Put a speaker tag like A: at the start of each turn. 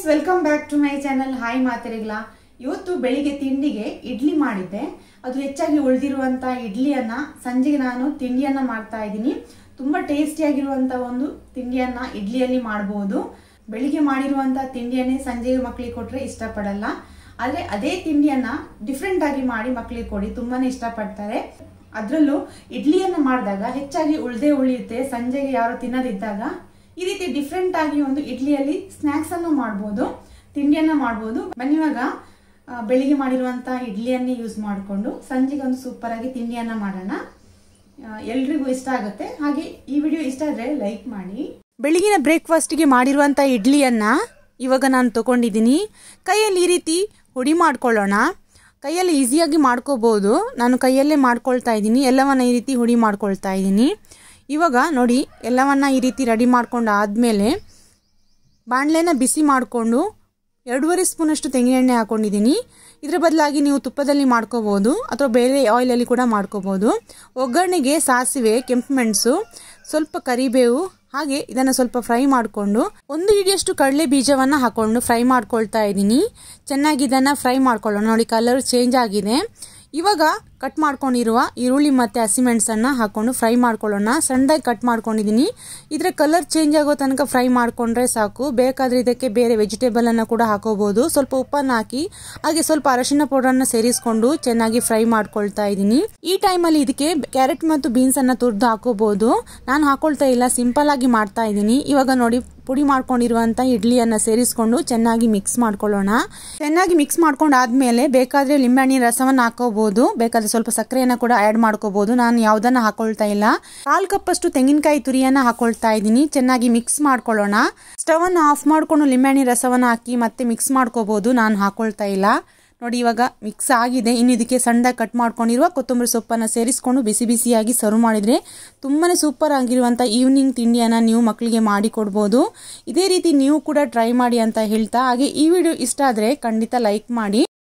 A: friends welcome back to my channel hi ಮಾತೆರಿಗ್ಲಾ ಇವತ್ತು ಬೆಳಿಗ್ಗೆ ತಿಂಡಿಗೆ ಇಡ್ಲಿ ಮಾಡಿದ್ದೆ ಅದು ಹೆಚ್ಚಾಗಿ ಉಳ್ದಿರುವಂತಹ ಇಡ್ಲಿಯನ್ನ ಸಂಜೆಗೆ ನಾನು ತಿಂಡಿಯನ್ನ ಮಾಡ್ತಾ ಇದ್ದೀನಿ ತುಂಬಾ ಟೇಸ್ಟಿ ಆಗಿರುವಂತಹ ಒಂದು ತಿಂಡಿಯನ್ನ ಇಡ್ಲಿಯಲ್ಲಿ ಮಾಡಬಹುದು ಬೆಳಿಗ್ಗೆ ಮಾಡಿರುವಂತಹ ತಿಂಡಿಯನ್ನೇ ಸಂಜೆಗೆ ಮಕ್ಕಳಿಗೆ ಕೊಟ್ಟರೆ ಇಷ್ಟಪಡಲ್ಲ ಆದ್ರೆ ಅದೇ ತಿಂಡಿಯನ್ನ ಡಿಫ್ರೆಂಟ್ ಆಗಿ ಮಾಡಿ ಮಕ್ಕಳಿಗೆ ಕೊಡಿ ತುಂಬಾನೇ ಇಷ್ಟಪಡ್ತಾರೆ ಅದ್ರಲ್ಲೂ ಇಡ್ಲಿಯನ್ನ ಮಾಡಿದಾಗ ಹೆಚ್ಚಾಗಿ ಉಳ್ದೇ ಉಳಿಯುತ್ತೆ ಸಂಜೆಗೆ ಯಾರು ತಿನ್ನೋದಿದ್ದಾಗ ಈ ರೀತಿ ಡಿಫ್ರೆಂಟ್ ಆಗಿ ಒಂದು ಇಡ್ಲಿಯಲ್ಲಿ ಸ್ನ್ಯಾಕ್ಸ್ ಅನ್ನು ಮಾಡಬಹುದು ತಿಂಡಿಯನ್ನ ಮಾಡ್ಬೋದು ಬನ್ನಿವಾಗ ಬೆಳಿಗ್ಗೆ ಮಾಡಿರುವಂಥ ಇಡ್ಲಿಯನ್ನೇ ಯೂಸ್ ಮಾಡಿಕೊಂಡು ಸಂಜೆಗೆ ಒಂದು ಸೂಪರ್ ಆಗಿ ತಿಂಡಿಯನ್ನ ಮಾಡೋಣ ಎಲ್ರಿಗೂ ಇಷ್ಟ ಆಗುತ್ತೆ ಹಾಗೆ ಈ ವಿಡಿಯೋ ಇಷ್ಟ ಆದ್ರೆ ಲೈಕ್ ಮಾಡಿ ಬ್ರೇಕ್ಫಾಸ್ಟ್ ಗೆ ಮಾಡಿರುವಂಥ ಇಡ್ಲಿಯನ್ನ ಇವಾಗ ನಾನು ತೊಗೊಂಡಿದ್ದೀನಿ ಕೈಯಲ್ಲಿ ಈ ರೀತಿ ಹುಡಿ ಮಾಡ್ಕೊಳ್ಳೋಣ ಕೈಯಲ್ಲಿ ಈಸಿಯಾಗಿ ಮಾಡ್ಕೋಬಹುದು ನಾನು ಕೈಯಲ್ಲೇ ಮಾಡ್ಕೊಳ್ತಾ ಇದ್ದೀನಿ ಎಲ್ಲವನ್ನ ಈ ರೀತಿ ಹುಡಿ ಮಾಡ್ಕೊಳ್ತಾ ಇದ್ದೀನಿ ಇವಾಗ ನೋಡಿ ಎಲ್ಲವನ್ನು ಈ ರೀತಿ ರೆಡಿ ಮಾಡಿಕೊಂಡು ಆದಮೇಲೆ ಬಾಣಲೆನ ಬಿಸಿ ಮಾಡಿಕೊಂಡು ಎರಡೂವರೆ ಸ್ಪೂನಷ್ಟು ತೆಂಗಿನೆಣ್ಣೆ ಹಾಕ್ಕೊಂಡಿದ್ದೀನಿ ಇದರ ಬದಲಾಗಿ ನೀವು ತುಪ್ಪದಲ್ಲಿ ಮಾಡ್ಕೋಬೋದು ಅಥವಾ ಬೇರೆ ಆಯಿಲಲ್ಲಿ ಕೂಡ ಮಾಡ್ಕೋಬೋದು ಒಗ್ಗರಣೆಗೆ ಸಾಸಿವೆ ಕೆಂಪು ಮೆಣಸು ಸ್ವಲ್ಪ ಕರಿಬೇವು ಹಾಗೆ ಇದನ್ನು ಸ್ವಲ್ಪ ಫ್ರೈ ಮಾಡಿಕೊಂಡು ಒಂದು ಹಿಡಿಯಷ್ಟು ಕಡಲೆ ಬೀಜವನ್ನು ಹಾಕ್ಕೊಂಡು ಫ್ರೈ ಮಾಡ್ಕೊಳ್ತಾ ಇದ್ದೀನಿ ಚೆನ್ನಾಗಿ ಇದನ್ನು ಫ್ರೈ ಮಾಡ್ಕೊಳ್ಳೋಣ ನೋಡಿ ಕಲರ್ ಚೇಂಜ್ ಆಗಿದೆ ಇವಾಗ ಕಟ್ ಮಾಡ್ಕೊಂಡಿರುವ ಈರುಳ್ಳಿ ಮತ್ತು ಹಸಿಮೆಣಸನ್ನು ಹಾಕ್ಕೊಂಡು ಫ್ರೈ ಮಾಡ್ಕೊಳ್ಳೋಣ ಸಣ್ಣದಾಗಿ ಕಟ್ ಮಾಡ್ಕೊಂಡಿದ್ದೀನಿ ಇದರ ಕಲರ್ ಚೇಂಜ್ ಆಗೋ ತನಕ ಫ್ರೈ ಮಾಡಿಕೊಂಡ್ರೆ ಸಾಕು ಬೇಕಾದರೆ ಇದಕ್ಕೆ ಬೇರೆ ವೆಜಿಟೇಬಲನ್ನು ಕೂಡ ಹಾಕೋಬೋದು ಸ್ವಲ್ಪ ಉಪ್ಪನ್ನು ಹಾಕಿ ಹಾಗೆ ಸ್ವಲ್ಪ ಅರಶಿನ ಪೌಡರನ್ನು ಸೇರಿಸ್ಕೊಂಡು ಚೆನ್ನಾಗಿ ಫ್ರೈ ಮಾಡ್ಕೊಳ್ತಾ ಇದ್ದೀನಿ ಈ ಟೈಮಲ್ಲಿ ಇದಕ್ಕೆ ಕ್ಯಾರೆಟ್ ಮತ್ತು ಬೀನ್ಸನ್ನು ತುರಿದು ಹಾಕೋಬೋದು ನಾನು ಹಾಕೊಳ್ತಾ ಇಲ್ಲ ಸಿಂಪಲ್ ಆಗಿ ಮಾಡ್ತಾ ಇದ್ದೀನಿ ಇವಾಗ ನೋಡಿ ಪುಡಿ ಮಾಡ್ಕೊಂಡಿರುವಂಥ ಇಡ್ಲಿಯನ್ನು ಸೇರಿಸ್ಕೊಂಡು ಚೆನ್ನಾಗಿ ಮಿಕ್ಸ್ ಮಾಡ್ಕೊಳ್ಳೋಣ ಚೆನ್ನಾಗಿ ಮಿಕ್ಸ್ ಆದ್ಮೇಲೆ ಬೇಕಾದರೆ ಲಿಂಬೆಹಣ್ಣಿನ ರಸವನ್ನು ಹಾಕೋಬಹುದು ಬೇಕಾದರೆ ಸ್ವಲ್ಪ ಸಕ್ಕರೆಯನ್ನು ಕೂಡ ಆ್ಯಡ್ ಮಾಡ್ಕೋಬೋದು ನಾನು ಯಾವುದನ್ನು ಹಾಕೊಳ್ತಾ ಇಲ್ಲ ಕಾಲು ಕಪ್ಪಷ್ಟು ತೆಂಗಿನಕಾಯಿ ತುರಿಯನ್ನು ಹಾಕೊಳ್ತಾ ಇದ್ದೀನಿ ಚೆನ್ನಾಗಿ ಮಿಕ್ಸ್ ಮಾಡ್ಕೊಳ್ಳೋಣ ಸ್ಟವನ್ನು ಆಫ್ ಮಾಡಿಕೊಂಡು ಲಿಂಬೆಹಣ್ಣಿನ ರಸವನ್ನು ಹಾಕಿ ಮತ್ತೆ ಮಿಕ್ಸ್ ಮಾಡ್ಕೋಬೋದು ನಾನು ಹಾಕೊಳ್ತಾ ಇಲ್ಲ ನೋಡಿ ಇವಾಗ ಮಿಕ್ಸ್ ಆಗಿದೆ ಇನ್ನು ಇದಕ್ಕೆ ಸಣ್ಣದಾಗಿ ಕಟ್ ಮಾಡ್ಕೊಂಡಿರುವ ಕೊತ್ತಂಬರಿ ಸೊಪ್ಪನ್ನು ಸೇರಿಸ್ಕೊಂಡು ಬಿಸಿ ಬಿಸಿಯಾಗಿ ಸರ್ವ್ ಮಾಡಿದರೆ ತುಂಬಾ ಸೂಪರ್ ಆಗಿರುವಂಥ ಈವ್ನಿಂಗ್ ತಿಂಡಿಯನ್ನು ನೀವು ಮಕ್ಕಳಿಗೆ ಮಾಡಿಕೊಡ್ಬೋದು ಇದೇ ರೀತಿ ನೀವು ಕೂಡ ಟ್ರೈ ಮಾಡಿ ಅಂತ ಹೇಳ್ತಾ ಹಾಗೆ ಈ ವಿಡಿಯೋ ಇಷ್ಟ ಆದರೆ ಖಂಡಿತ ಲೈಕ್ ಮಾಡಿ